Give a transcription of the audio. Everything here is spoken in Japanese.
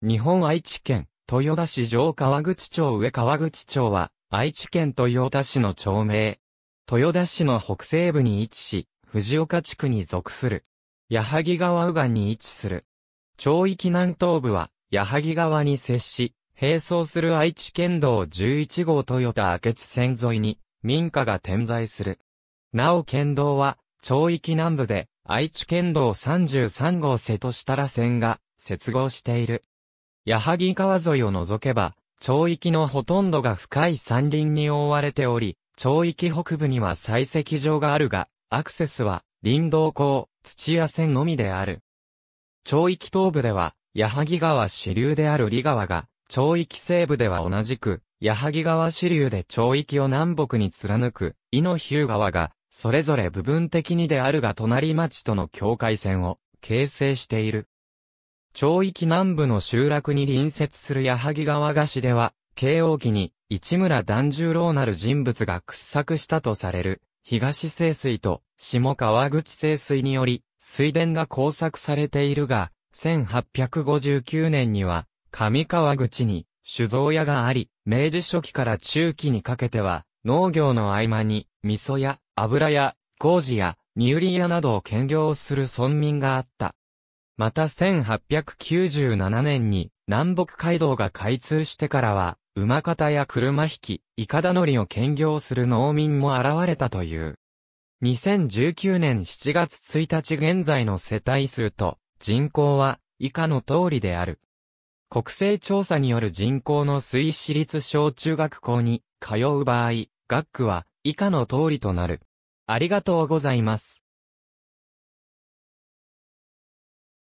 日本愛知県、豊田市上川口町上川口町は、愛知県豊田市の町名。豊田市の北西部に位置し、藤岡地区に属する。矢作川右岸に位置する。町域南東部は、矢作川に接し、並走する愛知県道11号豊田明津線沿いに、民家が点在する。なお県道は、町域南部で、愛知県道33号瀬戸設楽線が接合している。矢作川沿いを除けば、町域のほとんどが深い山林に覆われており、町域北部には採石場があるが、アクセスは林道港、土屋線のみである。町域東部では、矢作川支流である利川が、町域西部では同じく、矢作川支流で町域を南北に貫く、伊野日向川が、それぞれ部分的にであるが隣町との境界線を形成している。町域南部の集落に隣接する矢作川菓子では、慶応期に市村團十郎なる人物が掘削したとされる、東清水と下川口清水により、水田が工作されているが、1859年には、上川口に酒造屋があり、明治初期から中期にかけては、農業の合間に、味噌や油や、工事や、乳売屋などを兼業する村民があった。また1897年に南北街道が開通してからは、馬方や車引き、イカダ乗りを兼業する農民も現れたという。2019年7月1日現在の世帯数と人口は以下の通りである。国勢調査による人口の推私立小中学校に通う場合、学区は以下の通りとなる。ありがとうございます。